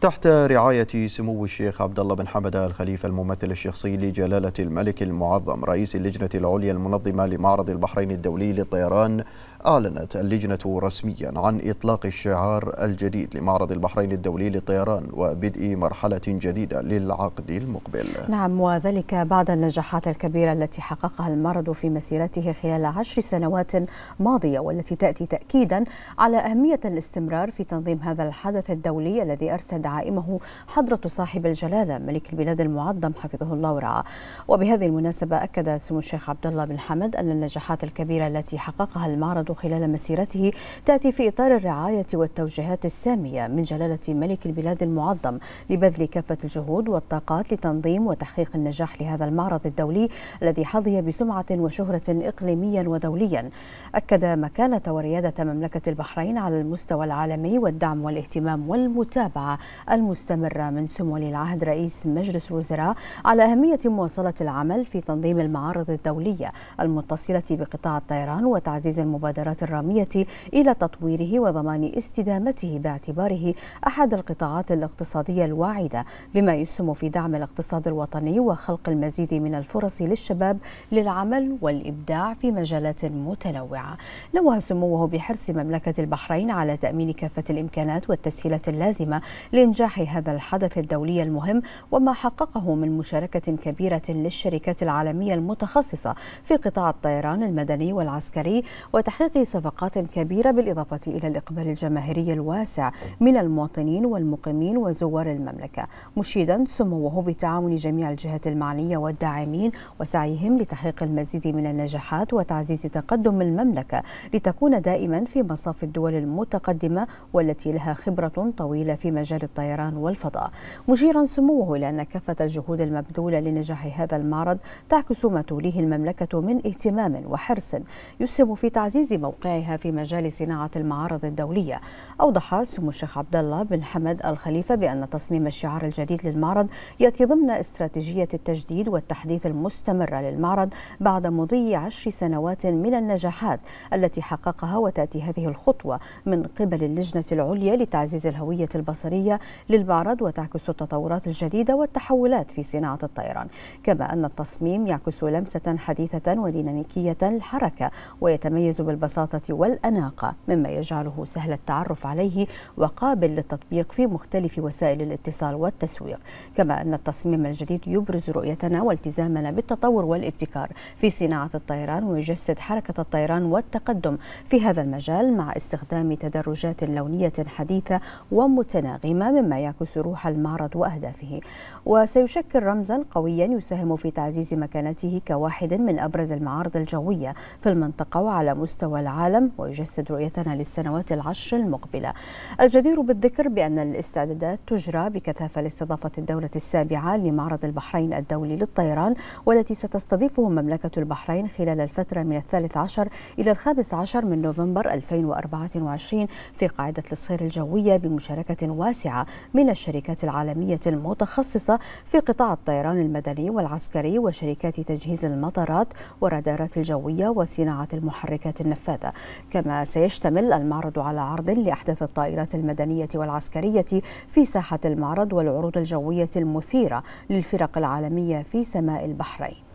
تحت رعاية سمو الشيخ عبد الله بن حمد آل خليفة الممثل الشخصي لجلالة الملك المعظم رئيس اللجنة العليا المنظمة لمعرض البحرين الدولي للطيران أعلنت اللجنة رسميا عن إطلاق الشعار الجديد لمعرض البحرين الدولي للطيران وبدء مرحلة جديدة للعقد المقبل نعم وذلك بعد النجاحات الكبيرة التي حققها المعرض في مسيرته خلال عشر سنوات ماضية والتي تأتي تأكيدا على أهمية الاستمرار في تنظيم هذا الحدث الدولي الذي أرسل دعائمه حضرة صاحب الجلالة ملك البلاد المعظم حفظه الله ورعاه وبهذه المناسبة أكد سمو الشيخ عبد الله بن حمد أن النجاحات الكبيرة التي حققها المعرض خلال مسيرته تأتي في إطار الرعاية والتوجيهات السامية من جلالة ملك البلاد المعظم لبذل كافة الجهود والطاقات لتنظيم وتحقيق النجاح لهذا المعرض الدولي الذي حظي بسمعة وشهرة إقليميا ودوليا أكد مكانة وريادة مملكة البحرين على المستوى العالمي والدعم والاهتمام والمتابعة المستمرة من سمو ولي العهد رئيس مجلس الوزراء على أهمية مواصلة العمل في تنظيم المعارض الدولية المتصلة بقطاع الطيران وتعزيز المبادرة المبادرات الرامية إلى تطويره وضمان استدامته باعتباره أحد القطاعات الاقتصادية الواعدة بما يسهم في دعم الاقتصاد الوطني وخلق المزيد من الفرص للشباب للعمل والإبداع في مجالات متنوعة نوه سموه بحرص مملكة البحرين على تأمين كافة الإمكانات والتسهيلات اللازمة لإنجاح هذا الحدث الدولي المهم وما حققه من مشاركة كبيرة للشركات العالمية المتخصصة في قطاع الطيران المدني والعسكري وتحقيق تحقيق صفقات كبيرة بالإضافة إلى الإقبال الجماهيري الواسع من المواطنين والمقيمين وزوار المملكة مشيدا سموه بتعاون جميع الجهات المعنية والداعمين وسعيهم لتحقيق المزيد من النجاحات وتعزيز تقدم المملكة لتكون دائما في مصاف الدول المتقدمة والتي لها خبرة طويلة في مجال الطيران والفضاء مشيرا سموه إلى أن كافة الجهود المبذولة لنجاح هذا المعرض تعكس ما توليه المملكة من اهتمام وحرص يسهم في تعزيز موقعها في مجال صناعة المعارض الدولية أوضح سمو الشيخ عبد الله بن حمد الخليفة بأن تصميم الشعار الجديد للمعرض يأتي ضمن استراتيجية التجديد والتحديث المستمرة للمعرض بعد مضي عشر سنوات من النجاحات التي حققها وتأتي هذه الخطوة من قبل اللجنة العليا لتعزيز الهوية البصرية للمعرض وتعكس التطورات الجديدة والتحولات في صناعة الطيران كما أن التصميم يعكس لمسة حديثة وديناميكية الحركة ويتميز بالبصرية البساطة والأناقة مما يجعله سهل التعرف عليه وقابل للتطبيق في مختلف وسائل الاتصال والتسويق كما أن التصميم الجديد يبرز رؤيتنا والتزامنا بالتطور والابتكار في صناعة الطيران ويجسد حركة الطيران والتقدم في هذا المجال مع استخدام تدرجات لونية حديثة ومتناغمة مما يعكس روح المعرض وأهدافه وسيشكل رمزا قويا يساهم في تعزيز مكانته كواحد من أبرز المعارض الجوية في المنطقة وعلى مستوى والعالم ويجسد رؤيتنا للسنوات العشر المقبلة الجدير بالذكر بأن الاستعدادات تجرى بكثافة لاستضافة الدولة السابعة لمعرض البحرين الدولي للطيران والتي ستستضيفه مملكة البحرين خلال الفترة من الثالث عشر إلى الخامس عشر من نوفمبر 2024 في قاعدة الصير الجوية بمشاركة واسعة من الشركات العالمية المتخصصة في قطاع الطيران المدني والعسكري وشركات تجهيز المطارات والرادارات الجوية وصناعة المحركات النفاثة الاستفادة كما سيشتمل المعرض على عرض لأحداث الطائرات المدنية والعسكرية في ساحة المعرض والعروض الجوية المثيرة للفرق العالمية في سماء البحرين